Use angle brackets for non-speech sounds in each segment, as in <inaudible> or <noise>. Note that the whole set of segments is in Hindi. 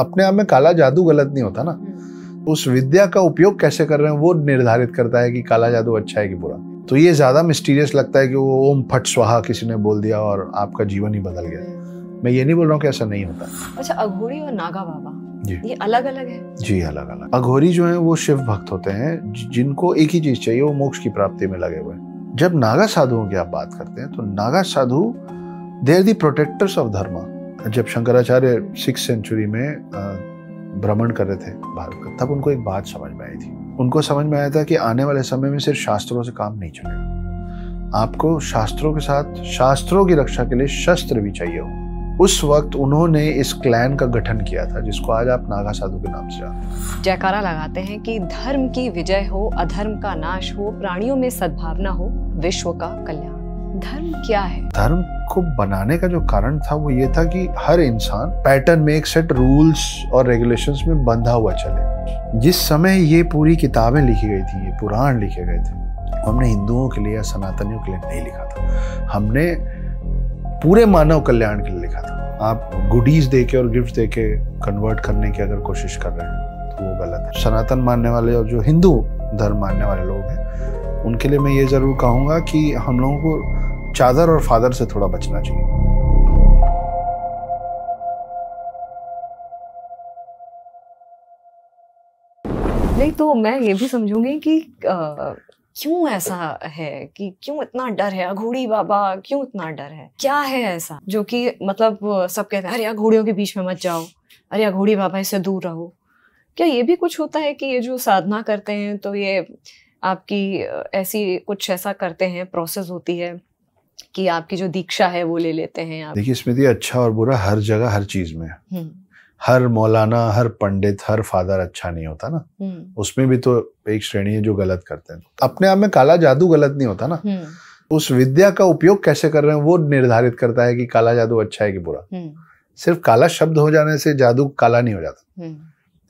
अपने आप में काला जादू गलत नहीं होता ना हम्म। उस विद्या का उपयोग कैसे कर रहे हैं वो निर्धारित करता है कि काला जादू अच्छा है कि बुरा तो ये ज़्यादा मिस्टीरियस लगता है कि वो ओम फट स्वाहा किसी ने बोल दिया और आपका जीवन ही बदल गया हम्म। मैं ये नहीं बोल रहा हूँ कि ऐसा नहीं होता अच्छा अघोरी और नागा बाबा जी ये अलग अलग है जी अलग अलग अघोरी जो है वो शिव भक्त होते हैं जिनको एक ही चीज चाहिए वो मोक्ष की प्राप्ति में लगे हुए हैं जब नागा साधुओं की आप बात करते हैं तो Naga sadhu they are the protectors of dharma जब शंकराचार्य सिक्स सेंचुरी में भ्रमण कर रहे थे भारत का तब उनको एक बात समझ में आई थी उनको समझ में आया था कि आने वाले समय में सिर्फ शास्त्रों से काम नहीं चलेगा आपको शास्त्रों के साथ शास्त्रों की रक्षा के लिए शस्त्र भी चाहिए हो उस वक्त उन्होंने इस क्लैन का गठन किया था जिसको आज आप नागा साधु के नाम से जानते जयकारा लगाते हैं कि धर्म की विजय हो अधर्म का नाश हो प्राणियों में सद्भावना हो विश्व का कल्याण धर्म क्या है धर्म को बनाने का जो कारण था वो ये था कि हर इंसान पैटर्न में एक सेट रूल्स और रेगुलेशंस में बंधा हुआ चले जिस समय ये पूरी किताबें लिखी गई थी ये पुराण लिखे गए थे हमने हिंदुओं के लिए या सनातनियों के लिए नहीं लिखा था हमने पूरे मानव कल्याण के लिए लिखा था आप गुडीज दे के और गिफ्ट दे के कन्वर्ट करने की अगर कोशिश कर रहे हैं तो वो गलत है सनातन मानने वाले और जो हिंदू धर्म मानने वाले लोग हैं उनके लिए मैं ये ज़रूर कहूँगा कि हम लोगों को चादर और फादर से थोड़ा बचना चाहिए नहीं तो मैं ये भी समझूंगी कि क्यों ऐसा है कि क्यों इतना डर है अघोड़ी बाबा क्यों इतना डर है क्या है ऐसा जो कि मतलब सब कहते हैं अरे अघोड़ियों के बीच में मत जाओ अरे अघोड़ी बाबा इससे दूर रहो क्या ये भी कुछ होता है कि ये जो साधना करते हैं तो ये आपकी ऐसी कुछ ऐसा करते हैं प्रोसेस होती है कि आपकी जो दीक्षा है वो ले लेते हैं आप देखिए स्मृति अच्छा और बुरा हर जगह हर चीज में हम्म। हर मौलाना हर पंडित हर फादर अच्छा नहीं होता ना हम्म। उसमें भी तो एक श्रेणी है जो गलत करते हैं अपने आप में काला जादू गलत नहीं होता ना हम्म। उस विद्या का उपयोग कैसे कर रहे हैं वो निर्धारित करता है कि काला जादू अच्छा है कि बुरा सिर्फ काला शब्द हो जाने से जादू काला नहीं हो जाता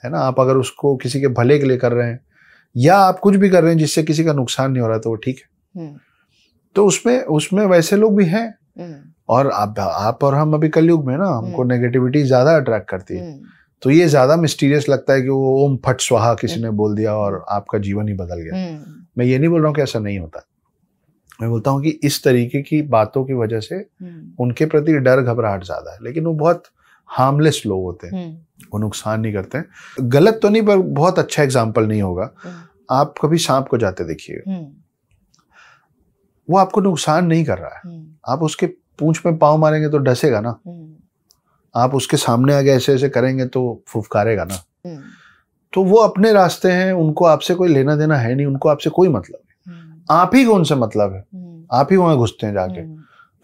है ना आप अगर उसको किसी के भले के लिए कर रहे हैं या आप कुछ भी कर रहे हैं जिससे किसी का नुकसान नहीं हो रहा तो वो ठीक है तो उसमें उसमें वैसे लोग भी हैं हम्म। और आप आप और हम अभी कलयुग में ना हम्म। हमको नेगेटिविटी ज्यादा अट्रैक्ट करती है हम्म। तो ये ज्यादा मिस्टीरियस लगता है कि वो ओम फट स्वाहा किसी ने बोल दिया और आपका जीवन ही बदल गया मैं ये नहीं बोल रहा हूँ कि ऐसा नहीं होता मैं बोलता हूँ कि इस तरीके की बातों की वजह से उनके प्रति डर घबराहट ज्यादा है लेकिन वो बहुत हार्मलेस लोग होते हैं वो नुकसान नहीं करते हैं गलत तो नहीं पर बहुत अच्छा एग्जाम्पल नहीं होगा आप कभी सांप को जाते देखिएगा वो आपको नुकसान नहीं कर रहा है हम्म। आप उसके पूंछ में पाँव मारेंगे तो डसेगा ना हम्म। आप उसके सामने आगे ऐसे ऐसे करेंगे तो फुफकारेगा ना हम्म। तो वो अपने रास्ते हैं उनको आपसे कोई लेना देना है नहीं उनको आपसे कोई मतलब नहीं आप ही को उनसे मतलब है आप ही वहां घुसते हैं जाके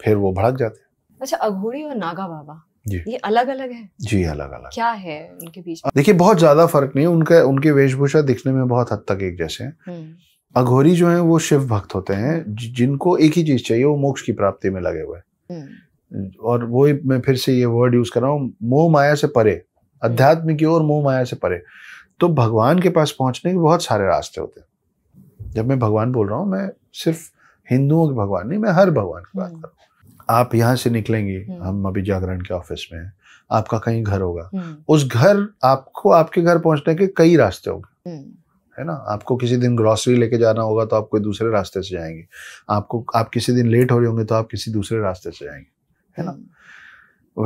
फिर वो भड़क जाते हैं अच्छा अघोड़ी और नागा बाबा जी ये अलग अलग है जी अलग अलग क्या है उनके बीच देखिए बहुत ज्यादा फर्क नहीं उनका उनकी वेशभूषा दिखने में बहुत हद तक एक जैसे है अघोरी जो है वो शिव भक्त होते हैं जिनको एक ही चीज़ चाहिए वो मोक्ष की प्राप्ति में लगे हुए हम्म। और वो मैं फिर से ये वर्ड यूज़ कर रहा हूँ मोह माया से परे अध्यात्म हम्म। की ओर मोह माया से परे तो भगवान के पास पहुंचने के बहुत सारे रास्ते होते हैं जब मैं भगवान बोल रहा हूँ मैं सिर्फ हिंदुओं के भगवान नहीं मैं हर भगवान की बात हम्म। कर रहा हूँ आप यहाँ से निकलेंगे हम अभी जागरण के ऑफिस में हैं आपका कहीं घर होगा उस घर आपको आपके घर पहुंचने के कई रास्ते होंगे है ना आपको किसी दिन ग्रॉसरी लेके जाना होगा तो आप कोई दूसरे रास्ते से जाएंगे आपको आप किसी दिन लेट हो रहे होंगे तो आप किसी दूसरे रास्ते से जाएंगे है ना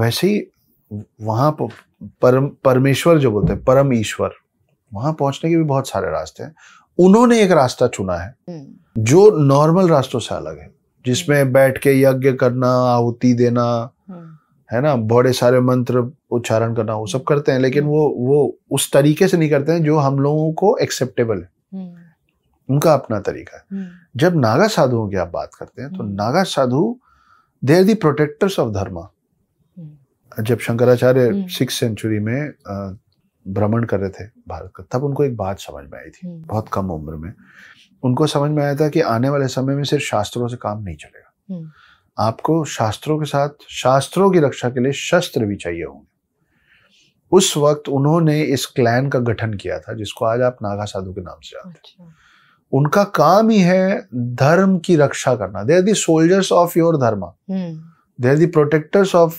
वैसे ही वहाँ परम परमेश्वर जो बोलते हैं परम ईश्वर वहाँ पहुँचने के भी बहुत सारे रास्ते हैं उन्होंने एक रास्ता चुना है हम्म। जो नॉर्मल रास्तों से अलग है जिसमें बैठ के यज्ञ करना आहुति देना है ना बड़े सारे मंत्र उच्चारण करना वो सब करते हैं लेकिन वो वो उस तरीके से नहीं करते हैं जो हम लोगों को एक्सेप्टेबल है हम्म। उनका अपना तरीका है हम्म। जब नागा साधुओं की आप बात करते हैं तो hmm. Naga sadhu they are the protectors of dharma जब शंकराचार्य सिक्स सेंचुरी में भ्रमण कर रहे थे भारत का तब उनको एक बात समझ में आई थी बहुत कम उम्र में उनको समझ में आया था कि आने वाले समय में सिर्फ शास्त्रों से काम नहीं चलेगा आपको शास्त्रों के साथ शास्त्रों की रक्षा के लिए शस्त्र भी चाहिए होंगे उस वक्त उन्होंने इस क्लैन का गठन किया था जिसको आज आप नागा साधु के नाम से जानते हैं अच्छा। उनका काम ही है धर्म की रक्षा करना they are the soldiers of your dharma they are the protectors of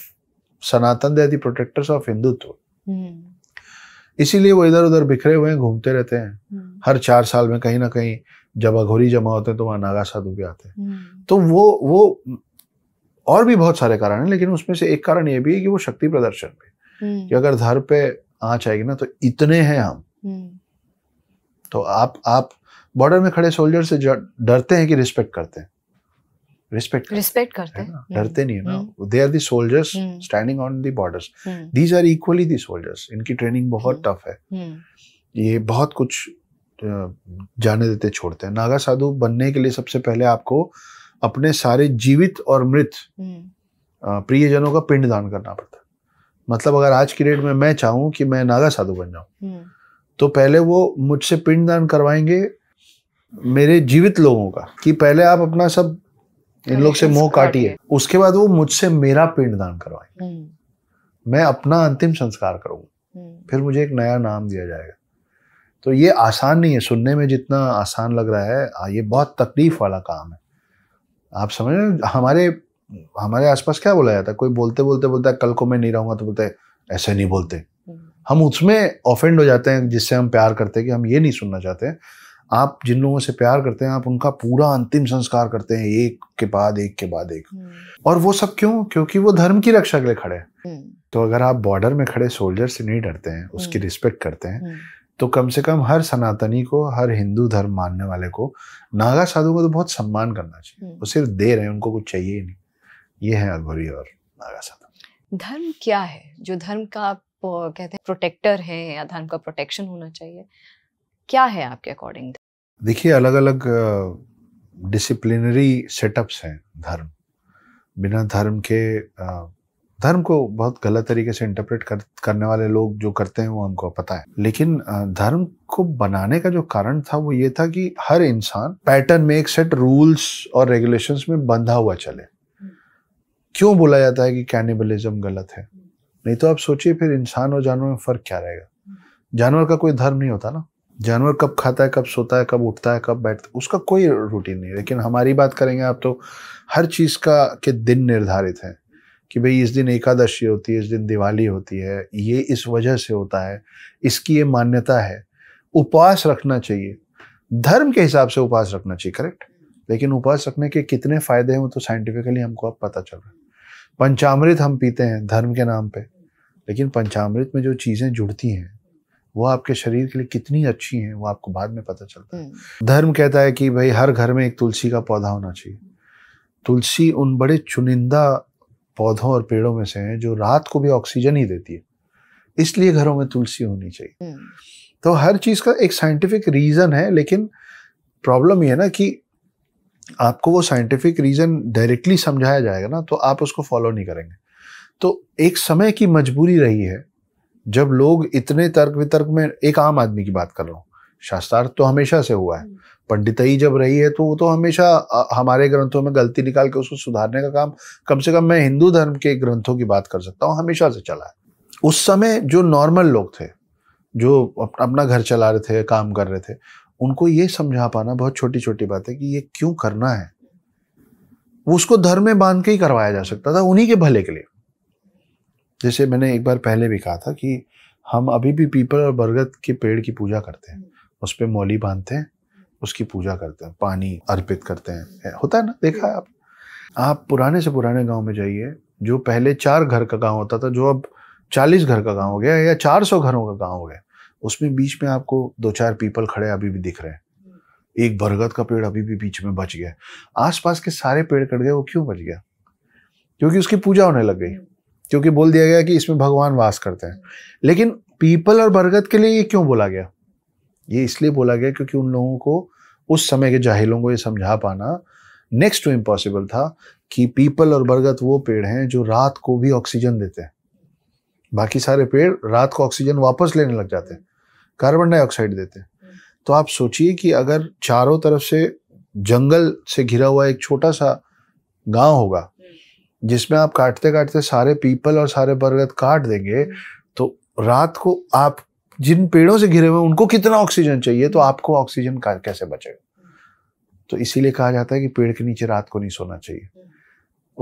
Sanatan they are the protectors of Hindutva hmm. इसीलिए वो इधर उधर बिखरे हुए हैं घूमते रहते हैं हम्म। हर चार साल में कहीं ना कहीं जब अघोरी जमा होते हैं तो वहां नागा साधु भी आते हैं हम्म। तो वो वो और भी बहुत सारे कारण हैं लेकिन उसमें से एक कारण ये भी है कि वो शक्ति प्रदर्शन पे हम्म। कि अगर धर पे आँच आएगी ना तो इतने हैं हम हम्म। तो आप आप बॉर्डर में खड़े सोल्जर से डरते हैं कि रिस्पेक्ट करते हैं रिस्पेक्ट रिस्पेक्ट करते हैं हम्म। डरते नहीं है ना they are the soldiers standing on the borders these are equally the soldiers इनकी ट्रेनिंग बहुत टफ है ये बहुत कुछ जाने देते छोड़ते हैं नागा साधु बनने के लिए सबसे पहले आपको अपने सारे जीवित और मृत हम्म। प्रियजनों का पिंड दान करना पड़ता मतलब अगर आज की डेट में मैं चाहूं कि मैं नागा साधु बन जाऊं हम्म। तो पहले वो मुझसे पिंड दान करवाएंगे मेरे जीवित लोगों का कि पहले आप अपना सब इन लोग से मोह काटिए उसके बाद वो मुझसे मेरा पिंड दान करवाएंगे हम्म। मैं अपना अंतिम संस्कार करूंगा फिर मुझे एक नया नाम दिया जाएगा तो ये आसान नहीं है सुनने में जितना आसान लग रहा है ये बहुत तकलीफ वाला काम है आप समझ रहे हमारे हमारे आसपास क्या बोला जाता है कोई बोलते बोलते बोलता है कल को मैं नहीं रहूंगा तो बोलते ऐसे नहीं बोलते हम्म। हम उसमें ऑफेंड हो जाते हैं जिससे हम प्यार करते हैं कि हम ये नहीं सुनना चाहते हैं आप जिन लोगों से प्यार करते हैं आप उनका पूरा अंतिम संस्कार करते हैं एक के बाद एक के बाद एक हम्म। और वो सब क्यों क्योंकि वो धर्म की रक्षा के लिए खड़े हैं हम्म। तो अगर आप बॉर्डर में खड़े सोल्जर से नहीं डरते हैं उसकी रिस्पेक्ट करते हैं तो कम से कम हर सनातनी को हर हिंदू धर्म मानने वाले को नागा साधु को तो बहुत सम्मान करना चाहिए हम्म। वो सिर्फ दे रहे हैं उनको कुछ चाहिए ही नहीं ये है अधूरी और नागा साधु धर्म क्या है जो धर्म का आप कहते हैं प्रोटेक्टर है या धर्म का प्रोटेक्शन होना चाहिए क्या है आपके अकॉर्डिंग देखिए अलग अलग डिसिप्लिनरी सेटअप्स हैं धर्म बिना धर्म के धर्म को बहुत गलत तरीके से इंटरप्रेट कर, करने वाले लोग जो करते हैं वो हमको पता है लेकिन धर्म को बनाने का जो कारण था वो ये था कि हर इंसान पैटर्न में एक सेट रूल्स और रेगुलेशंस में बंधा हुआ चले क्यों बोला जाता है कि कैनिबलिज्म गलत है नहीं तो आप सोचिए फिर इंसान और जानवर में फर्क क्या रहेगा जानवर का कोई धर्म नहीं होता ना जानवर कब खाता है कब सोता है कब उठता है कब बैठता है उसका कोई रूटीन नहीं लेकिन हमारी बात करेंगे आप तो हर चीज़ का के दिन निर्धारित हैं कि भाई इस दिन एकादशी होती है इस दिन दिवाली होती है ये इस वजह से होता है इसकी ये मान्यता है उपवास रखना चाहिए धर्म के हिसाब से उपवास रखना चाहिए करेक्ट लेकिन उपवास रखने के कितने फायदे हैं वो तो साइंटिफिकली हमको अब पता चल रहा है पंचामृत हम पीते हैं धर्म के नाम पे लेकिन पंचामृत में जो चीज़ें जुड़ती हैं वो आपके शरीर के लिए कितनी अच्छी हैं वो आपको बाद में पता चलता है हम्म। धर्म कहता है कि भाई हर घर में एक तुलसी का पौधा होना चाहिए तुलसी उन बड़े चुनिंदा पौधों और पेड़ों में से हैं जो रात को भी ऑक्सीजन ही देती है इसलिए घरों में तुलसी होनी चाहिए हम्म। तो हर चीज का एक साइंटिफिक रीजन है लेकिन प्रॉब्लम ये है ना कि आपको वो साइंटिफिक रीजन डायरेक्टली समझाया जाएगा ना तो आप उसको फॉलो नहीं करेंगे तो एक समय की मजबूरी रही है जब लोग इतने तर्क वितर्क में एक आम आदमी की बात कर रहा हूँ शास्त्रार्थ तो हमेशा से हुआ है हम्म। पंडित ही जब रही है तो वो तो हमेशा हमारे ग्रंथों में गलती निकाल के उसको सुधारने का काम कम से कम मैं हिंदू धर्म के ग्रंथों की बात कर सकता हूँ हमेशा से चला है उस समय जो नॉर्मल लोग थे जो अपना घर चला रहे थे काम कर रहे थे उनको ये समझा पाना बहुत छोटी छोटी बात है कि ये क्यों करना है उसको धर्म में बांध के ही करवाया जा सकता था उन्हीं के भले के लिए जैसे मैंने एक बार पहले भी कहा था कि हम अभी भी पीपल और बरगद के पेड़ की पूजा करते हैं उस पर मौली बांधते हैं उसकी पूजा करते हैं पानी अर्पित करते हैं होता है ना देखा है आप आप पुराने से पुराने गांव में जाइए जो पहले चार घर का गांव होता था जो अब चालीस घर का गांव हो गया या चार सौ घरों का गांव हो गया उसमें बीच में आपको दो चार पीपल खड़े अभी भी दिख रहे हैं एक बरगद का पेड़ अभी भी बीच में बच गया आसपास के सारे पेड़ कट गए वो क्यों बच गया क्योंकि उसकी पूजा होने लग गई क्योंकि बोल दिया गया कि इसमें भगवान वास करते हैं लेकिन पीपल और बरगद के लिए ये क्यों बोला गया ये इसलिए बोला गया क्योंकि उन लोगों को उस समय के जाहिलों को ये समझा पाना नेक्स्ट टू इम्पॉसिबल था कि पीपल और बरगद वो पेड़ हैं जो रात को भी ऑक्सीजन देते हैं बाकी सारे पेड़ रात को ऑक्सीजन वापस लेने लग जाते हैं कार्बन डाइऑक्साइड देते हैं तो आप सोचिए कि अगर चारों तरफ से जंगल से घिरा हुआ एक छोटा सा गांव होगा जिसमें आप काटते काटते सारे पीपल और सारे बरगद काट देंगे तो रात को आप जिन पेड़ों से घिरे हुए उनको कितना ऑक्सीजन चाहिए तो आपको ऑक्सीजन कैसे बचेगा तो इसीलिए कहा जाता है कि पेड़ के नीचे रात को नहीं सोना चाहिए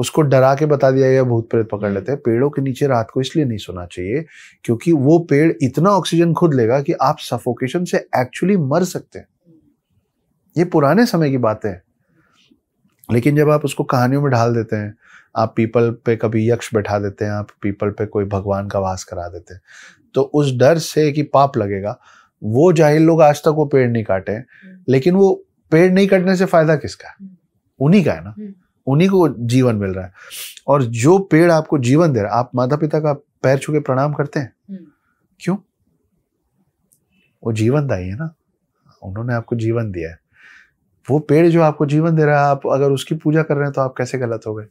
उसको डरा के बता दिया गया भूत प्रेत पकड़ लेते हैं पेड़ों के नीचे रात को इसलिए नहीं सोना चाहिए क्योंकि वो पेड़ इतना ऑक्सीजन खुद लेगा कि आप सफोकेशन से एक्चुअली मर सकते हैं ये पुराने समय की बातें हैं लेकिन जब आप उसको कहानियों में ढाल देते हैं आप पीपल पे कभी यक्ष बैठा देते हैं आप पीपल पे कोई भगवान का वास करा देते हैं तो उस डर से कि पाप लगेगा वो जाहिल लोग आज तक वो पेड़ नहीं काटे हम्म। लेकिन वो पेड़ नहीं कटने से फायदा किसका है हम्म। उन्हीं का है ना हम्म। उन्हीं को जीवन मिल रहा है और जो पेड़ आपको जीवन दे रहा है आप माता पिता का पैर छू के प्रणाम करते हैं क्यों वो जीवनदायी है ना उन्होंने आपको जीवन दिया है वो पेड़ जो आपको जीवन दे रहा है आप अगर उसकी पूजा कर रहे हैं तो आप कैसे गलत हो गए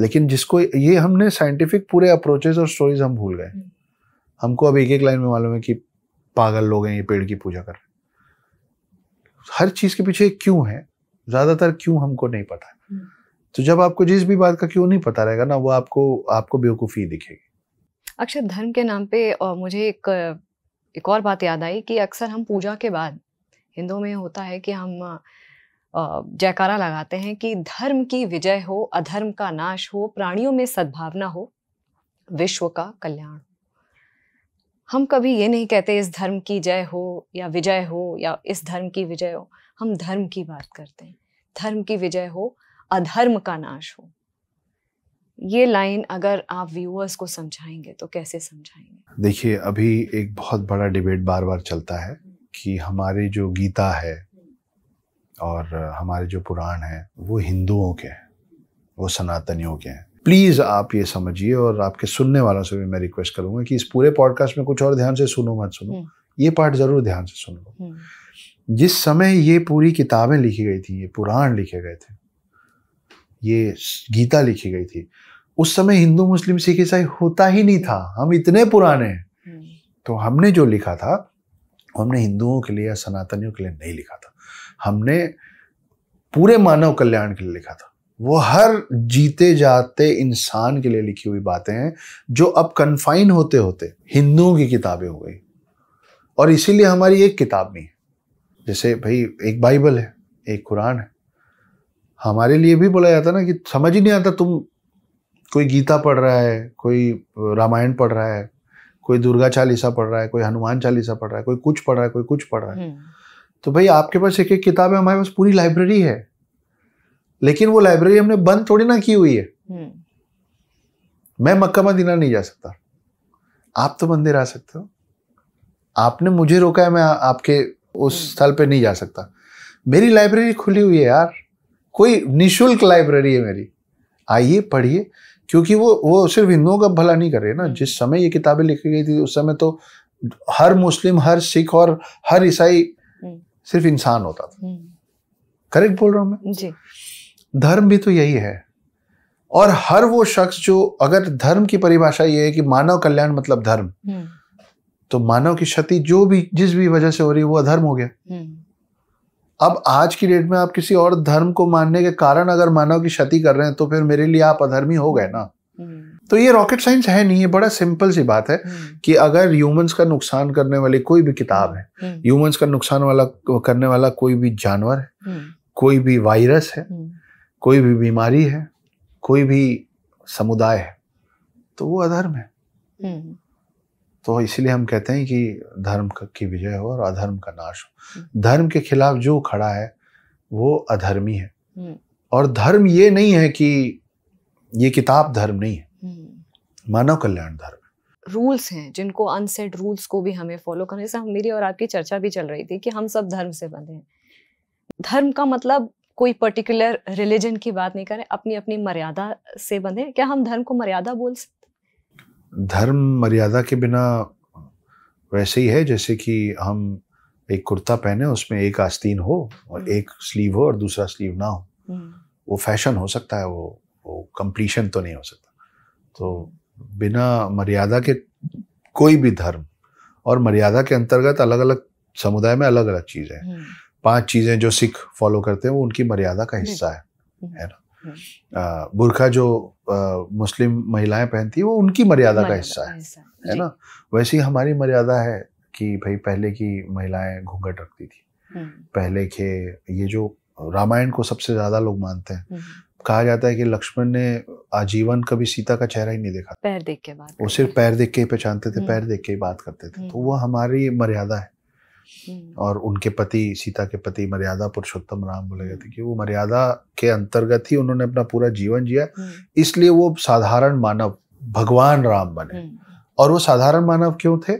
लेकिन जिसको ये हमने साइंटिफिक पूरे अप्रोचेस और स्टोरीज हम भूल गए हमको अब एक एक लाइन में मालूम है कि पागल लोग हैं ये पेड़ की पूजा कर रहे हर चीज के पीछे क्यों है ज्यादातर क्यों हमको नहीं पता है हम्म। तो जब आपको जिस भी बात का क्यों नहीं पता रहेगा ना वो आपको आपको बेवकूफ़ी दिखेगी अक्षर धर्म के नाम पे और मुझे एक एक और बात याद आई कि अक्सर हम पूजा के बाद हिंदुओं में होता है कि हम जयकारा लगाते हैं कि धर्म की विजय हो अधर्म का नाश हो प्राणियों में सद्भावना हो विश्व का कल्याण हम कभी ये नहीं कहते इस धर्म की जय हो या विजय हो या इस धर्म की विजय हो हम धर्म की बात करते हैं धर्म की विजय हो अधर्म का नाश हो ये लाइन अगर आप व्यूअर्स को समझाएंगे तो कैसे समझाएंगे देखिए अभी एक बहुत बड़ा डिबेट बार बार चलता है कि हमारे जो गीता है और हमारे जो पुराण है वो हिंदुओं के हैं वो सनातनियों के हैं प्लीज़ आप ये समझिए और आपके सुनने वालों से भी मैं रिक्वेस्ट करूँगा कि इस पूरे पॉडकास्ट में कुछ और ध्यान से सुनो मत सुनो हम्म। ये पार्ट ज़रूर ध्यान से सुन लो हम्म। जिस समय ये पूरी किताबें लिखी गई थी ये पुराण लिखे गए थे ये गीता लिखी गई थी उस समय हिंदू मुस्लिम सिख ईसाई होता ही नहीं था हम इतने पुराने हैं हम्म। तो हमने जो लिखा था हमने हिंदुओं के लिए या सनातनियों के लिए नहीं लिखा था हमने पूरे मानव कल्याण के लिए लिखा था वो हर जीते जाते इंसान के लिए लिखी हुई बातें हैं जो अब कन्फाइन होते होते हिंदुओं की किताबें हो गई और इसीलिए हमारी एक किताब नहीं है जैसे भाई एक बाइबल है एक कुरान है हमारे लिए भी बोला जाता ना कि समझ ही नहीं आता तुम कोई गीता पढ़ रहा है कोई रामायण पढ़ रहा है कोई दुर्गा चालीसा पढ़ रहा है कोई हनुमान चालीसा पढ़ रहा है कोई कुछ पढ़ रहा है कोई कुछ पढ़ रहा है हम्म। तो भाई आपके पास एक एक किताब है हमारे पास पूरी लाइब्रेरी है लेकिन वो लाइब्रेरी हमने बंद थोड़ी ना की हुई है हम्म। मैं मक्का मदीना नहीं जा सकता आप तो मंदिर आ सकते हो आपने मुझे रोका है मैं आपके उस हम्म। स्थल पे नहीं जा सकता मेरी लाइब्रेरी खुली हुई है यार कोई निशुल्क लाइब्रेरी है मेरी आइए पढ़िए क्योंकि वो वो सिर्फ हिंदुओं का भला नहीं कर रहे ना जिस समय ये किताबें लिखी गई थी उस समय तो हर मुस्लिम हर सिख और हर ईसाई हम्म। सिर्फ इंसान होता था करेक्ट बोल रहा हूँ मैं जी धर्म भी तो यही है और हर वो शख्स जो अगर धर्म की परिभाषा ये है कि मानव कल्याण मतलब धर्म हम्म। तो मानव की क्षति जो भी जिस भी वजह से हो रही है वो अधर्म हो गया हम्म। अब आज की डेट में आप किसी और धर्म को मानने के कारण अगर मानव की क्षति कर रहे हैं तो फिर मेरे लिए आप अधर्मी हो गए ना हम्म। तो ये रॉकेट साइंस है नहीं ये बड़ा सिंपल सी बात है कि अगर ह्यूमंस का नुकसान करने वाली कोई भी किताब है ह्यूमंस का नुकसान वाला करने वाला कोई भी जानवर है कोई भी वायरस है कोई भी बीमारी है कोई भी समुदाय है तो वो अधर्म है हम्म। तो इसलिए हम कहते हैं कि धर्म की विजय हो और अधर्म का नाश हो हम्म। धर्म के खिलाफ जो खड़ा है वो अधर्मी है हम्म। और धर्म ये नहीं है कि ये किताब धर्म नहीं है मानव कल्याण धर्म रूल्स हैं जिनको अनसेट रूल्स को भी हमें फॉलो करने से हम मेरी और आपकी चर्चा भी चल रही थी कि हम सब धर्म से बंधे हैं धर्म का मतलब कोई पर्टिकुलर रिलीजन की बात नहीं करें अपनी अपनी मर्यादा से बंधे क्या हम धर्म को मर्यादा बोल सकते धर्म मर्यादा के बिना वैसे ही है जैसे कि हम एक कुर्ता पहने उसमें एक आस्तीन हो और हम्म। एक स्लीव हो और दूसरा स्लीव ना हो हम्म। वो फैशन हो सकता है वो वो कंप्लीशन तो नहीं हो सकता तो बिना मर्यादा के कोई भी धर्म और मर्यादा के अंतर्गत अलग अलग समुदाय में अलग अलग चीज़ें है हम्म। पांच चीज़ें जो सिख फॉलो करते हैं वो उनकी मर्यादा का हम्म, हिस्सा है हम्म, है ना हम्म। बुरखा जो मुस्लिम महिलाएं पहनती है वो उनकी मर्यादा का हिस्सा है है ना वैसे ही हमारी मर्यादा है कि भाई पहले की महिलाएं घूंघट रखती थी पहले के ये जो रामायण को सबसे ज्यादा लोग मानते हैं कहा जाता है कि लक्ष्मण ने आजीवन कभी सीता का चेहरा ही नहीं देखा पैर देख के बात वो सिर्फ पैर देख के ही पहचानते थे पैर देख के ही बात करते थे तो वो हमारी मर्यादा है हम्म। और उनके पति सीता के पति मर्यादा पुरुषोत्तम राम बोले गए थे हम्म। कि वो मर्यादा के अंतर्गत ही उन्होंने अपना पूरा जीवन जिया हम्म। इसलिए वो साधारण मानव भगवान राम बने और वो साधारण मानव क्यों थे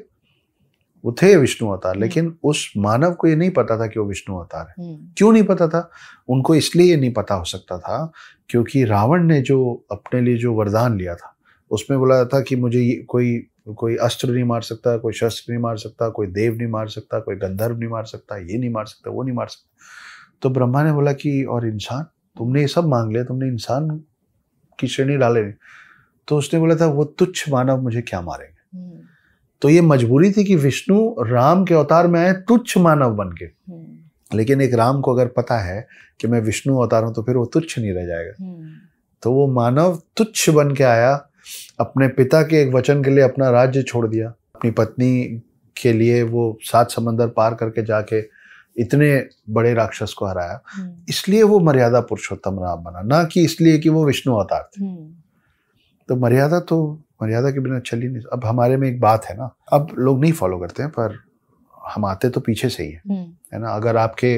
वो थे विष्णु अवतार लेकिन उस मानव को ये नहीं पता था कि वो विष्णु अवतार है क्यों नहीं पता था उनको इसलिए ये नहीं पता हो सकता था क्योंकि रावण ने जो अपने लिए जो वरदान लिया था उसमें बोला था कि मुझे कोई कोई अस्त्र नहीं मार सकता कोई शस्त्र नहीं मार सकता कोई देव नहीं मार सकता कोई गंधर्व नहीं मार सकता ये नहीं मार सकता वो नहीं मार सकता तो ब्रह्मा ने बोला कि और इंसान तुमने ये सब मांग लिया तुमने इंसान की श्रेणी डाले तो उसने बोला था वो तुच्छ मानव मुझे क्या मारेंगे हम्म। तो ये मजबूरी थी कि विष्णु राम के अवतार में आए तुच्छ मानव बन के हम्म। लेकिन एक राम को अगर पता है कि मैं विष्णु अवतार हूँ तो फिर वो तुच्छ नहीं रह जाएगा हम्म। तो वो मानव तुच्छ बन के आया अपने पिता के एक वचन के लिए अपना राज्य छोड़ दिया अपनी पत्नी के लिए वो सात समंदर पार करके जाके इतने बड़े राक्षस को हराया हम्म। इसलिए वो मर्यादा पुरुषोत्तम राम बना ना कि इसलिए कि वो विष्णु अवतार थे हम्म। तो मर्यादा तो मर्यादा के बिना चली नहीं अब हमारे में एक बात है ना अब लोग नहीं फॉलो करते हैं पर हम आते तो पीछे से ही है हम्म। है ना अगर आपके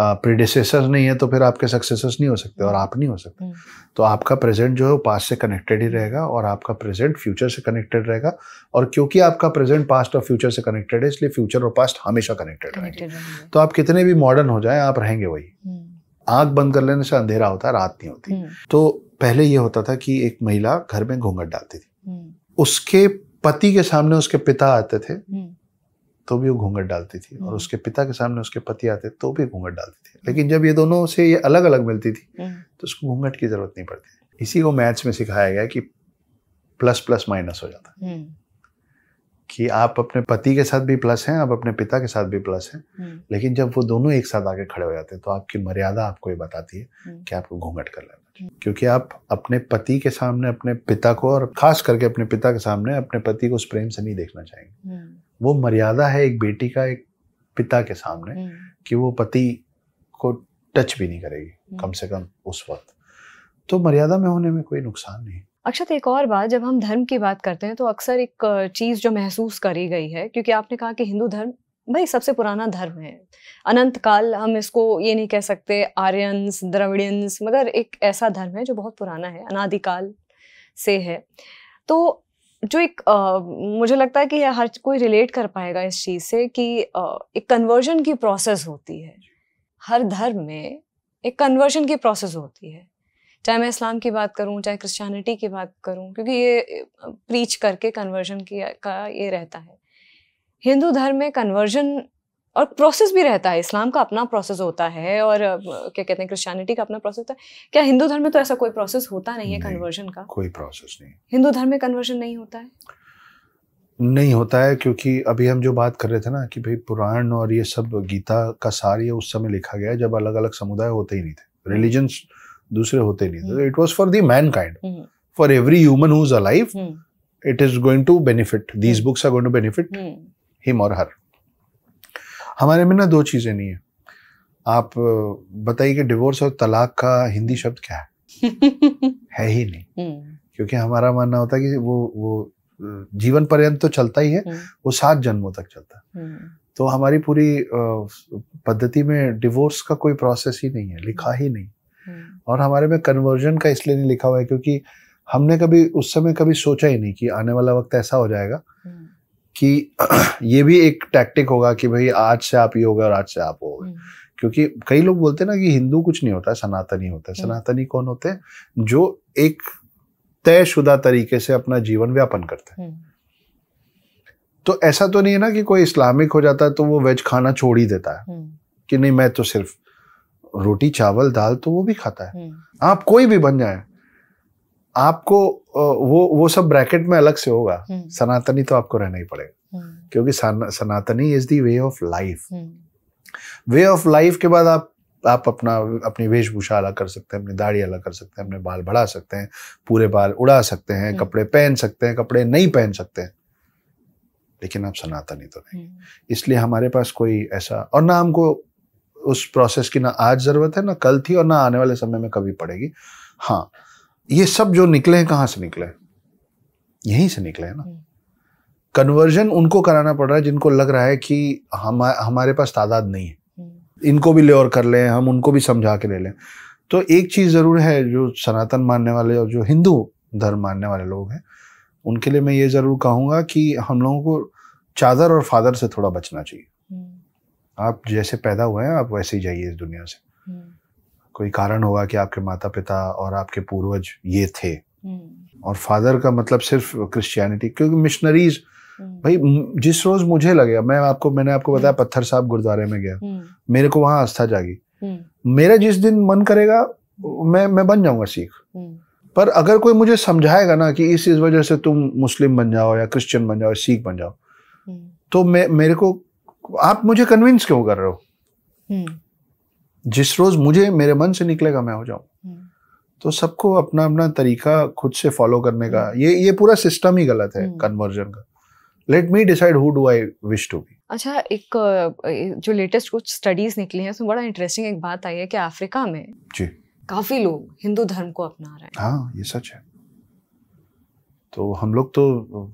प्रीडिसेसर नहीं है तो फिर आपके सक्सेसर्स नहीं हो सकते और आप नहीं हो सकते हम्म। तो आपका प्रेजेंट जो है वो पास्ट से कनेक्टेड ही रहेगा और आपका प्रेजेंट फ्यूचर से कनेक्टेड रहेगा और क्योंकि आपका प्रेजेंट पास्ट और फ्यूचर से कनेक्टेड है इसलिए फ्यूचर और पास्ट हमेशा कनेक्टेड रहेंगे तो आप कितने भी मॉडर्न हो जाए आप रहेंगे वही हम्म। आंख बंद कर लेने से अंधेरा होता है रात नहीं होती हम्म। तो पहले ये होता था कि एक महिला घर में घूंघट डालती थी उसके पति के सामने उसके पिता आते थे तो भी वो घूंघट डालती थी और हम्म। उसके पिता के सामने उसके पति आते तो भी घूंघट डालती थी हम्म। लेकिन जब ये दोनों से ये अलग अलग मिलती थी हम्म। तो उसको घूंघट की जरूरत नहीं पड़ती इसी को मैथ्स में सिखाया गया कि प्लस प्लस माइनस हो जाता है कि आप अपने पति के साथ भी प्लस हैं आप अपने पिता के साथ भी प्लस हैं लेकिन जब वो दोनों एक साथ आके खड़े हो जाते हैं तो आपकी मर्यादा आपको ये बताती है कि आपको घूंघट कर लेना चाहिए क्योंकि आप अपने पति के सामने अपने पिता को और खास करके अपने पिता के सामने अपने पति को उस प्रेम से नहीं देखना चाहेंगे वो मर्यादा है एक बेटी का एक पिता के सामने हम्म। कि वो पति को टच भी नहीं करेगी हम्म। कम से कम उस वक्त तो मर्यादा में होने में कोई नुकसान नहीं अक्षत अच्छा, तो एक और बात जब हम धर्म की बात करते हैं तो अक्सर एक चीज़ जो महसूस करी गई है क्योंकि आपने कहा कि हिंदू धर्म भाई सबसे पुराना धर्म है अनंत काल हम इसको ये नहीं कह सकते आर्यंस द्रविडियंस मगर एक ऐसा धर्म है जो बहुत पुराना है अनादिकाल से है तो जो एक आ, मुझे लगता है कि हर कोई रिलेट कर पाएगा इस चीज़ से कि आ, एक कन्वर्जन की प्रोसेस होती है हर धर्म में एक कन्वर्जन की प्रोसेस होती है चाहे मैं इस्लाम की बात करूं चाहे क्रिश्चियनिटी की बात करूं क्योंकि ये प्रीच करके कन्वर्जन की का ये रहता है हिंदू धर्म में कन्वर्जन और प्रोसेस भी रहता है इस्लाम का अपना प्रोसेस होता है और क्या कहते हैं क्रिश्चियनिटी का अपना प्रोसेस होता है क्या हिंदू धर्म में तो ऐसा कोई प्रोसेस होता नहीं है कन्वर्जन का कोई प्रोसेस नहीं हिंदू धर्म में कन्वर्जन नहीं होता है नहीं होता है क्योंकि अभी हम जो बात कर रहे थे ना कि भाई पुराण और ये सब गीता का सार ये उस समय लिखा गया जब अलग अलग समुदाय होते ही नहीं थे रिलीजन्स हम्म। दूसरे होते नहीं थे it was for the mankind for every human who is alive it is going to benefit these books are going to benefit him और हर हमारे में ना दो चीज़ें नहीं है आप बताइए कि डिवोर्स और तलाक का हिंदी शब्द क्या है <laughs> है ही नहीं हम्म। क्योंकि हमारा मानना होता है कि वो वो जीवन पर्यंत तो चलता ही है हम्म। वो सात जन्मों तक चलता है हम्म। तो हमारी पूरी पद्धति में डिवोर्स का कोई प्रोसेस ही नहीं है लिखा ही नहीं और हमारे में कन्वर्जन का इसलिए नहीं लिखा हुआ है क्योंकि हमने कभी उस समय कभी सोचा ही नहीं कि आने वाला वक्त ऐसा हो जाएगा कि <clears throat> ये भी एक टैक्टिक होगा कि भाई आज से आप ये हो गए और आज से आप हो गए हम्म। क्योंकि कई लोग बोलते हैं ना कि हिंदू कुछ नहीं होता सनातनी होता है हम्म। सनातनी कौन होते हैं जो एक तयशुदा तरीके से अपना जीवन व्यापन करते हैं हम्म। तो ऐसा तो नहीं है ना कि कोई इस्लामिक हो जाता है तो वो वेज खाना छोड़ ही देता है कि नहीं मैं तो सिर्फ रोटी चावल दाल तो वो भी खाता है आप कोई भी बन जाए आपको वो वो सब ब्रैकेट में अलग से होगा हम्म। सनातनी तो आपको रहना ही पड़ेगा हम्म। क्योंकि Sanatani is the way of life way of life के बाद आप आप अपना अपनी वेशभूषा अलग कर सकते हैं अपनी दाढ़ी अलग कर सकते हैं अपने बाल बढ़ा सकते हैं पूरे बाल उड़ा सकते हैं हम्म। कपड़े पहन सकते हैं कपड़े नहीं पहन सकते हैं लेकिन आप सनातनी तो नहीं इसलिए हमारे पास कोई ऐसा और ना हमको उस प्रोसेस की ना आज ज़रूरत है ना कल थी और ना आने वाले समय में कभी पड़ेगी हाँ ये सब जो निकले हैं कहाँ से निकले यहीं से निकले हैं ना कन्वर्जन उनको कराना पड़ रहा है जिनको लग रहा है कि हम हमारे पास तादाद नहीं है हम्म। इनको भी ले और कर लें हम उनको भी समझा के ले लें तो एक चीज़ ज़रूर है जो सनातन मानने वाले और जो हिंदू धर्म मानने वाले लोग हैं उनके लिए मैं ये ज़रूर कहूँगा कि हम लोगों को चादर और फादर से थोड़ा बचना चाहिए हम्म। आप जैसे पैदा हुए हैं आप वैसे ही जाइए इस दुनिया से कोई कारण होगा कि आपके माता पिता और आपके पूर्वज ये थे हम्म। और फादर का मतलब सिर्फ क्रिश्चियनिटी क्योंकि मिशनरीज हम्म। भाई जिस रोज मुझे लगे मैं आपको मैंने आपको बताया हम्म। पत्थर साहब गुरुद्वारे में गया मेरे को वहां आस्था जागी मेरा जिस दिन मन करेगा मैं मैं बन जाऊंगा सिख पर अगर कोई मुझे समझाएगा ना कि इस इस वजह से तुम मुस्लिम बन जाओ या क्रिश्चियन बन जाओ सिख बन जाओ तो मैं मेरे को आप मुझे कन्विंस क्यों कर रहे हो जिस रोज मुझे मेरे मन से निकलेगा मैं हो जाऊँ हम्म। तो सबको अपना अपना तरीका खुद से फॉलो करने का हम्म। ये ये पूरा सिस्टम ही गलत है कन्वर्जन हम्म। का let me decide who do I wish to be अच्छा एक जो लेटेस्ट कुछ स्टडीज निकली हैं उसमें बड़ा इंटरेस्टिंग एक बात आई है कि अफ्रीका में जी काफी लोग हिंदू धर्म को अपना रहे हैं हाँ ये सच है तो हम लोग तो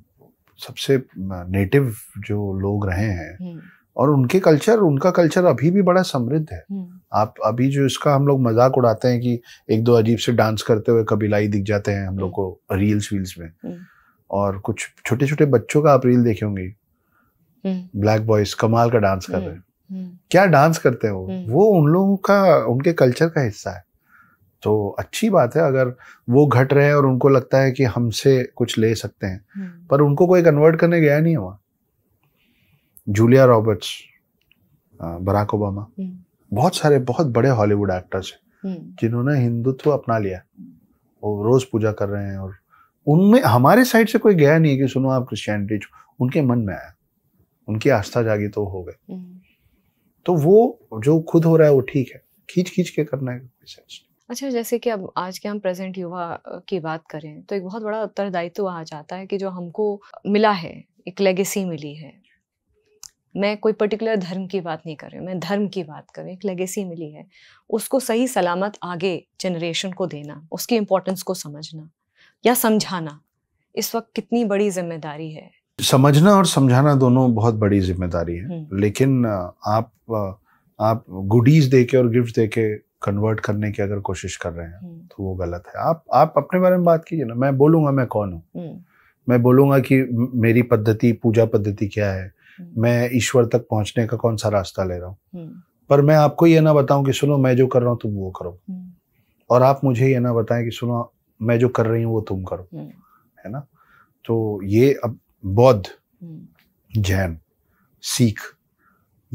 सबसे नेटिव जो लोग रहे हैं और उनके कल्चर उनका कल्चर अभी भी बड़ा समृद्ध है हम्म। आप अभी जो इसका हम लोग मजाक उड़ाते हैं कि एक दो अजीब से डांस करते हुए कबीलाई दिख जाते हैं हम लोग को रील्स वील्स में हम्म। और कुछ छोटे छोटे बच्चों का आप रील देखे होंगे ब्लैक हम्म। बॉयज कमाल का डांस कर रहे हैं क्या डांस करते हैं वो वो उन लोगों का उनके कल्चर का हिस्सा है तो अच्छी बात है अगर वो घट रहे हैं और उनको लगता है कि हमसे कुछ ले सकते हैं पर उनको कोई कन्वर्ट करने गया नहीं है वहाँ Julia Roberts Barack Obama hmm. बहुत सारे बहुत बड़े हॉलीवुड एक्टर्स हैं हम्म। जिन्होंने हिंदुत्व अपना लिया और रोज पूजा कर रहे हैं और उनमें हमारे साइड से कोई गया नहीं है कि सुनो आप क्रिश्चियनिटी उनके मन में आया उनकी आस्था जागी तो हो गए हम्म। तो वो जो खुद हो रहा है वो ठीक है खींच खींच के करना है अच्छा जैसे कि अब आज के हम प्रेजेंट युवा की बात करें तो एक बहुत बड़ा उत्तरदायित्व आ जाता है कि जो हमको मिला है एक लेगेसी मिली है मैं कोई पर्टिकुलर धर्म की बात नहीं कर रही हूँ मैं धर्म की बात कर रही हूँ एक लेगेसी मिली है उसको सही सलामत आगे जनरेशन को देना उसकी इम्पोर्टेंस को समझना या समझाना इस वक्त कितनी बड़ी जिम्मेदारी है समझना और समझाना दोनों बहुत बड़ी जिम्मेदारी है हम्म। लेकिन आप आप गुडीज दे के और गिफ्ट दे के कन्वर्ट करने की अगर कोशिश कर रहे हैं हम्म। तो वो गलत है आप आप अपने बारे में बात कीजिए ना मैं बोलूंगा मैं कौन हूँ हम्म। मैं बोलूँगा कि मेरी पद्धति पूजा पद्धति क्या है हम्म। मैं ईश्वर तक पहुंचने का कौन सा रास्ता ले रहा हूँ हम्म। पर मैं आपको ये ना बताऊं कि सुनो मैं जो कर रहा हूँ तुम वो करो हम्म। और आप मुझे ये ना बताएं कि सुनो मैं जो कर रही हूँ वो तुम करो है ना तो ये अब बौद्ध जैन सिख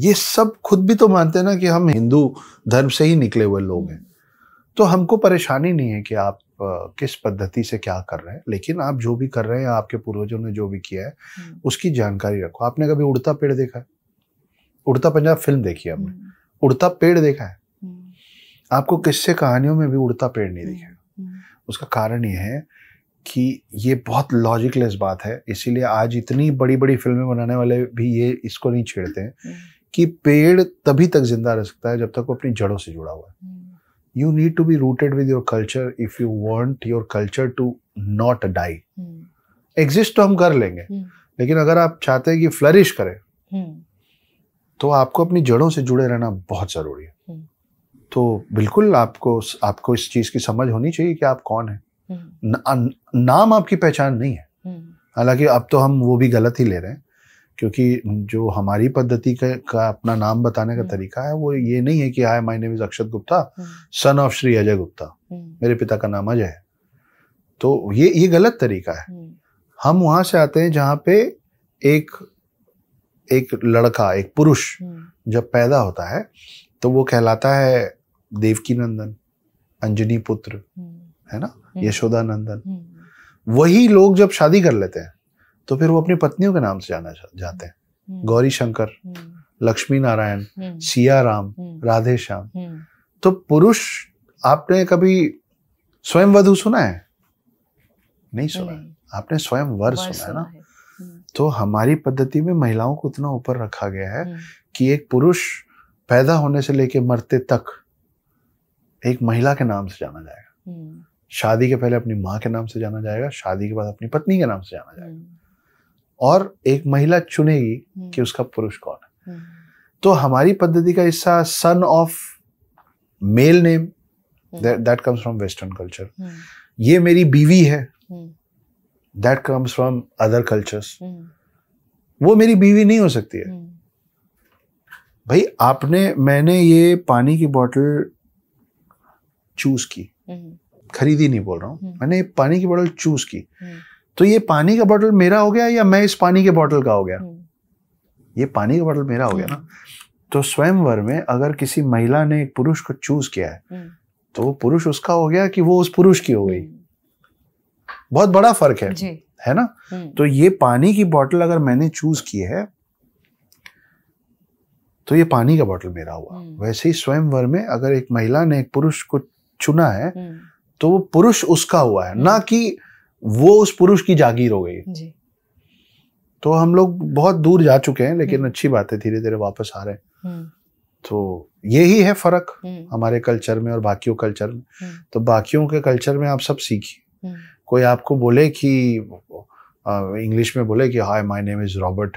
ये सब खुद भी तो मानते हैं ना कि हम हिंदू धर्म से ही निकले हुए लोग हैं तो हमको परेशानी नहीं है कि आप किस पद्धति से क्या कर रहे हैं लेकिन आप जो भी कर रहे हैं आपके पूर्वजों ने जो भी किया है हम्म। उसकी जानकारी रखो आपने कभी उड़ता पेड़ देखा है उड़ता पंजाब फिल्म देखी है आपने हम्म। उड़ता पेड़ देखा है हम्म। आपको किससे कहानियों में भी उड़ता पेड़ नहीं दिखेगा उसका कारण यह है कि ये बहुत लॉजिकलेस बात है इसीलिए आज इतनी बड़ी बड़ी फिल्में बनाने वाले भी ये इसको नहीं छेड़ते हैं कि पेड़ तभी तक जिंदा रह सकता है जब तक वो अपनी जड़ों से जुड़ा हुआ है you need to be rooted with your culture if you want your culture to not die. Exist hmm. तो हम कर लेंगे हम्म। लेकिन अगर आप चाहते हैं कि फ्लरिश करें हम्म। तो आपको अपनी जड़ों से जुड़े रहना बहुत ज़रूरी है तो बिल्कुल आपको आपको इस चीज़ की समझ होनी चाहिए कि आप कौन है न, न, नाम आपकी पहचान नहीं है हालांकि अब तो हम वो भी गलत ही ले रहे हैं क्योंकि जो हमारी पद्धति का, का अपना नाम बताने का हम्म। तरीका है वो ये नहीं है कि hi my name is Akshat Gupta son of Shri Ajay Gupta मेरे पिता का नाम अजय है तो ये ये गलत तरीका है हम्म। हम वहां से आते हैं जहाँ पे एक एक लड़का एक पुरुष हम्म। जब पैदा होता है तो वो कहलाता है देवकी नंदन अंजनी पुत्र है ना यशोदा नंदन वही लोग जब शादी कर लेते हैं तो फिर वो अपनी पत्नियों के नाम से जाना जाते हैं हम्म। गौरी शंकर हम्म। लक्ष्मी नारायण हम्म। सिया राम राधे श्याम तो पुरुष आपने कभी स्वयं वधु सुना है नहीं सुना है आपने स्वयं वर सुना है ना तो हमारी पद्धति में महिलाओं को इतना ऊपर रखा गया है कि एक पुरुष पैदा होने से लेके मरते तक एक महिला के नाम से जाना जाएगा शादी के पहले अपनी माँ के नाम से जाना जाएगा शादी के बाद अपनी पत्नी के नाम से जाना जाएगा और एक महिला चुनेगी हम्म। कि उसका पुरुष कौन है हम्म। तो हमारी पद्धति का हिस्सा son of male name that comes from western culture ये मेरी बीवी है that comes from other cultures वो मेरी बीवी नहीं हो सकती है हम्म। भाई आपने मैंने ये पानी की बोतल चूज की खरीदी नहीं बोल रहा हूं मैंने पानी की बोतल चूज की तो ये पानी का बॉटल मेरा हो गया या मैं इस पानी के बॉटल का हो गया हम्म। ये पानी का बॉटल मेरा हो गया ना हम्म। तो स्वयंवर में अगर किसी महिला ने एक पुरुष को चूज किया है हम्म। तो वो पुरुष उसका हो गया कि वो उस पुरुष की हो गई बहुत बड़ा फर्क है है ना तो ये पानी की बॉटल अगर मैंने चूज की है तो ये पानी का बॉटल मेरा हुआ वैसे ही स्वयंवर में अगर एक महिला ने एक पुरुष को चुना है तो वो पुरुष उसका हुआ है ना कि वो उस पुरुष की जागीर हो गई जी तो हम लोग बहुत दूर जा चुके हैं लेकिन हम्म। अच्छी बात है धीरे धीरे वापस आ रहे हैं हम्म। तो यही है फर्क हम्म। हमारे कल्चर में और बाकियों कल्चर में तो बाकियों के कल्चर में आप सब सीखिए कोई आपको बोले कि इंग्लिश में बोले कि hi my name is Robert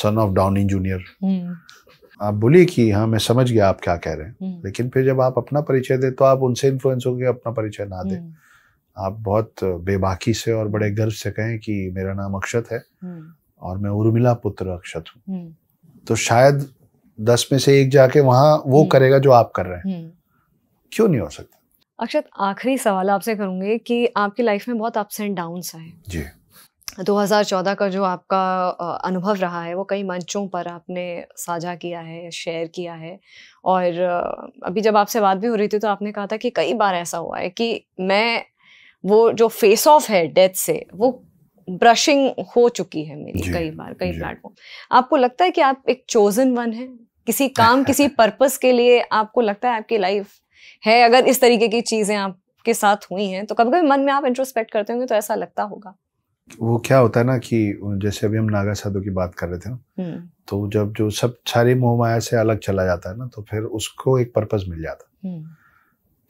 son of Downing junior आप बोलिए कि हाँ मैं समझ गया आप क्या कह रहे हैं लेकिन फिर जब आप अपना परिचय दे तो आप उनसे इन्फ्लुएंस होकर अपना परिचय ना दें आप बहुत बेबाकी से और बड़े गर्व से कहें कि मेरा नाम अक्षत है हम्म। और मैं उर्मिला पुत्र अक्षत हूँ हम्म। तो शायद दस में से एक जाके वहाँ वो हम्म। करेगा जो आप कर रहे हैं क्यों नहीं हो सकता अक्षत आखिरी सवाल आपसे करूंगी कि आपकी लाइफ में बहुत अप्स एंड डाउन आए जी 2014 का जो आपका अनुभव रहा है वो कई मंचों पर आपने साझा किया है शेयर किया है और अभी जब आपसे बात भी हो रही थी तो आपने कहा था कि कई बार ऐसा हुआ है कि मैं वो जो फेस ऑफ है डेथ से वो ब्रशिंग हो चुकी है मेरी कई बार कई प्लेटफॉर्म आपको लगता है कि आप एक चोजन वन है किसी काम <laughs> किसी पर्पस के लिए आपको लगता है आपकी लाइफ है अगर इस तरीके की चीजें आपके साथ हुई हैं तो कभी कभी मन में आप इंट्रोस्पेक्ट करते होंगे तो ऐसा लगता होगा वो क्या होता है ना कि जैसे अभी हम नागा साधु की बात कर रहे थे ना हम्म। तो जब जो सब सारी मोहमाया से अलग चला जाता है ना तो फिर उसको एक पर्पस मिल जाता है हम्म।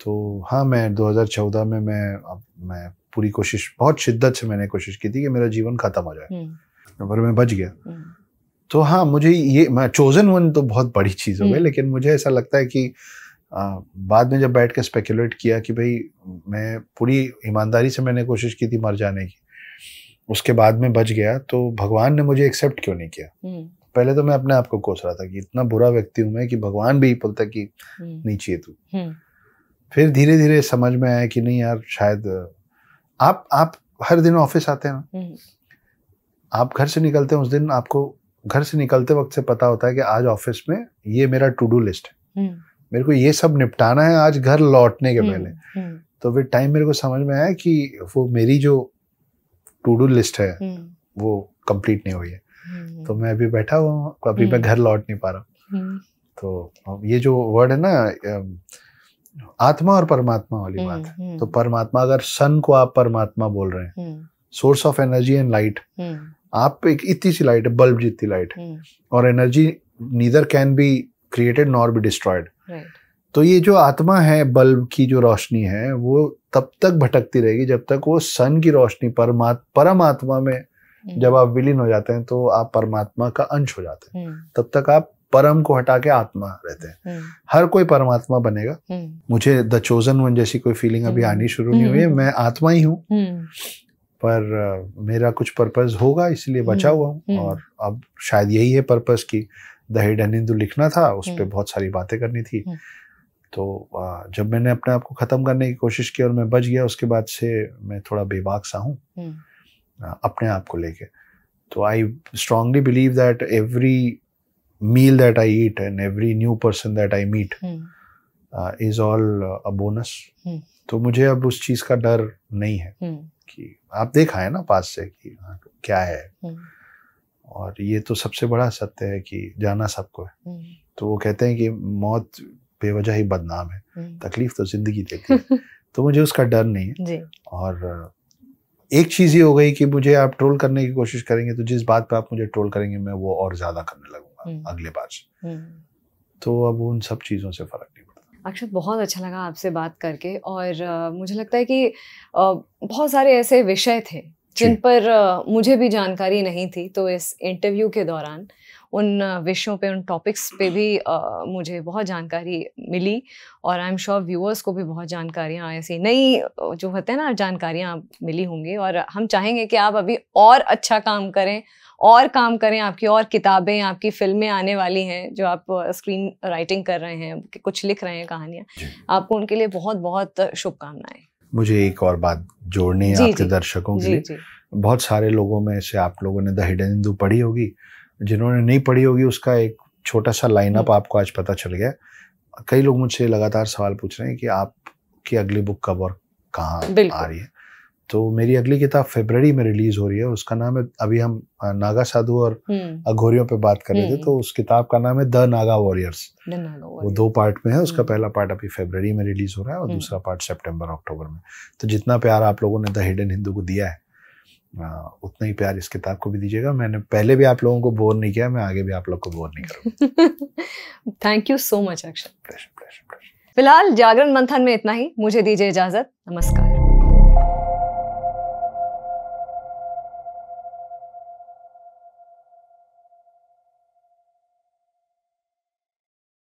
तो हाँ मैं 2014 में मैं मैं पूरी कोशिश बहुत शिद्दत से मैंने कोशिश की थी कि मेरा जीवन ख़त्म हो जाए पर हम्म। मैं बच गया हम्म। तो हाँ मुझे ये मैं चोजन वन तो बहुत बड़ी चीज़ हो गई हम्म। लेकिन मुझे ऐसा लगता है कि आ, बाद में जब बैठ के स्पेकुलेट किया कि भाई मैं पूरी ईमानदारी से मैंने कोशिश की थी मर जाने की उसके बाद में बच गया तो भगवान ने मुझे एक्सेप्ट क्यों नहीं किया पहले तो मैं अपने आप को कोस रहा था कि इतना बुरा व्यक्ति हूँ मैं कि भगवान भी बोलता कि नीचे तू फिर धीरे धीरे समझ में आया कि नहीं यार शायद आप आप हर दिन ऑफिस आते हैं हम्म। आप घर से निकलते हैं उस दिन आपको घर से निकलते वक्त से पता होता है कि आज ऑफिस में ये मेरा टू डू लिस्ट है हम्म। मेरे को ये सब निपटाना है आज घर लौटने के हम्म, पहले तो फिर टाइम मेरे को समझ में आया कि वो मेरी जो टू डू लिस्ट है वो कंप्लीट नहीं हुई है तो मैं अभी बैठा हुआ हूँ अभी मैं घर लौट नहीं पा रहा तो ये जो वर्ड है ना आत्मा और परमात्मा वाली हम्म, बात है हम्म। तो परमात्मा अगर सन को आप परमात्मा बोल रहे हैं hmm. Source of energy and light आप एक इतनी सी लाइट है बल्ब जितनी लाइट है और energy neither can be created nor be destroyed तो ये जो आत्मा है बल्ब की जो रोशनी है वो तब तक भटकती रहेगी जब तक वो सन की रोशनी परमात्मा में जब आप विलीन हो जाते हैं तो आप परमात्मा का अंश हो जाते हैं तब तक आप परम को हटा के आत्मा रहते हैं हम्म। हर कोई परमात्मा बनेगा हम्म। मुझे द चोजन वन जैसी कोई फीलिंग अभी हम्म। आनी शुरू नहीं हुई है मैं आत्मा ही हूँ पर मेरा कुछ पर्पज होगा इसलिए बचा हुआ हूँ और अब शायद यही है पर्पज की द हिडन हिंदू लिखना था उस पर बहुत सारी बातें करनी थी तो जब मैंने अपने आप को ख़त्म करने की कोशिश की और मैं बच गया उसके बाद से मैं थोड़ा बेबाक सा हूँ अपने आप को लेके तो I strongly believe that every meal that I eat and every new person that I meet is all a bonus तो मुझे अब उस चीज का डर नहीं है hmm. कि आप देखा है ना पास से कि हाँ, क्या है hmm. और ये तो सबसे बड़ा सत्य है कि जाना सबको है hmm. तो वो कहते हैं कि मौत बेवजह ही बदनाम है तकलीफ तो जिंदगी <laughs> देती है तो मुझे उसका डर नहीं है और uh, एक चीज ये हो गई कि मुझे आप ट्रोल करने की कोशिश करेंगे तो जिस बात पे आप मुझे ट्रोल करेंगे मैं वो और ज्यादा करने लगा हम्म। अगले बार हम्म। तो अब उन सब चीज़ों से फ़र्क नहीं पड़ता अक्षत बहुत अच्छा लगा आपसे बात करके और मुझे लगता है कि बहुत सारे ऐसे विषय थे जिन पर मुझे भी जानकारी नहीं थी तो इस इंटरव्यू के दौरान उन विषयों पे उन टॉपिक्स पे भी आ, मुझे बहुत जानकारी मिली और आई एम श्योर व्यूअर्स को भी बहुत जानकारियाँ ऐसी नई जो होते हैं ना जानकारियाँ मिली होंगी और हम चाहेंगे कि आप अभी और अच्छा काम करें और काम करें आपकी और किताबें आपकी फिल्में आने वाली हैं जो आप स्क्रीन राइटिंग कर रहे हैं कुछ लिख रहे हैं कहानियाँ आपको उनके लिए बहुत बहुत शुभकामनाएं मुझे एक और बात जोड़नी है आपके दर्शकों के लिए बहुत सारे लोगों में से आप लोगों ने द हिडन हिंदू पढ़ी होगी जिन्होंने नहीं पढ़ी होगी उसका एक छोटा सा लाइनअप आपको आज पता चल गया कई लोग मुझसे लगातार सवाल पूछ रहे हैं कि आपकी अगली बुक कब और कहाँ आ रही है तो मेरी अगली किताब फेबररी में रिलीज हो रही है उसका नाम है अभी हम नागा साधु और हम्म। अघोरियों पे बात कर रहे थे हम्म। तो उस किताब का नाम है द नागा वॉरियर्स वो दो पार्ट में है उसका हम्म। पहला पार्ट अभी फेबररी में रिलीज हो रहा है और दूसरा पार्ट सितंबर अक्टूबर में तो जितना प्यार आप लोगों ने द हिडन हिंदू को दिया है उतना ही प्यार इस किताब को भी दीजिएगा मैंने पहले भी आप लोगों को बोर नहीं किया मैं आगे भी आप लोग को बोर नहीं करूँ थैंक यू सो मच अक्षर फिलहाल जागरण मंथन में इतना ही मुझे दीजिए इजाजत नमस्कार